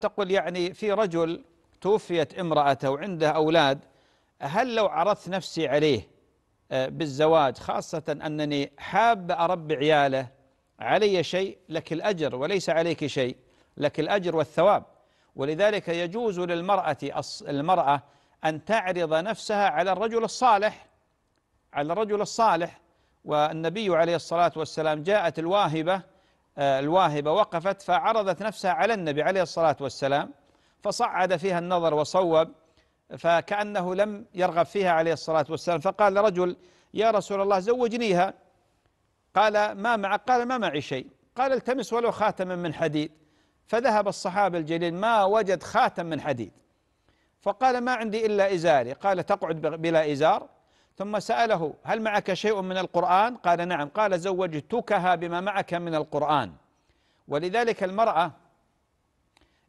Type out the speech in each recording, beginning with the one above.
تقول يعني في رجل توفيت امرأته وعنده أولاد هل لو عرضت نفسي عليه آه، بالزواج خاصة أنني حاب أربي عياله علي شيء لك الأجر وليس عليك شيء لك الأجر والثواب ولذلك يجوز للمرأة المرأة أن تعرض نفسها على الرجل الصالح على الرجل الصالح والنبي عليه الصلاة والسلام جاءت الواهبة آه، الواهبة وقفت فعرضت نفسها على النبي عليه الصلاة والسلام فصعد فيها النظر وصوب فكأنه لم يرغب فيها عليه الصلاة والسلام فقال رجل يا رسول الله زوجنيها قال ما معك قال ما معي شيء قال التمس ولو خاتما من حديد فذهب الصحابي الجليل ما وجد خاتم من حديد فقال ما عندي إلا إزاري قال تقعد بلا إزار ثم سأله هل معك شيء من القرآن قال نعم قال زوجتكها بما معك من القرآن ولذلك المرأة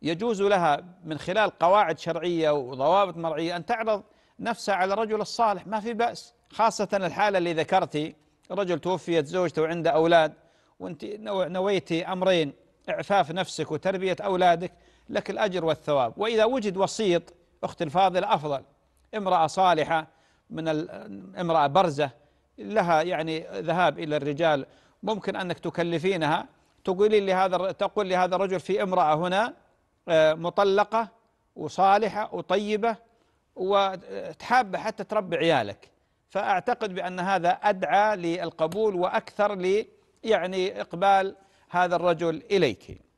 يجوز لها من خلال قواعد شرعية وضوابط مرعية أن تعرض نفسها على الرجل الصالح ما في بأس خاصة الحالة اللي ذكرتي رجل توفيت زوجته وعنده أولاد وانت نويتي أمرين إعفاف نفسك وتربية أولادك لك الأجر والثواب وإذا وجد وسيط أخت الفاضلة أفضل امرأة صالحة من امرأة برزة لها يعني ذهاب إلى الرجال ممكن أنك تكلفينها تقولين لهذا تقول لهذا الرجل في امرأة هنا آه، مطلقة وصالحة وطيبة وتحابة حتى تربي عيالك فأعتقد بأن هذا أدعى للقبول وأكثر لي يعني إقبال هذا الرجل إليك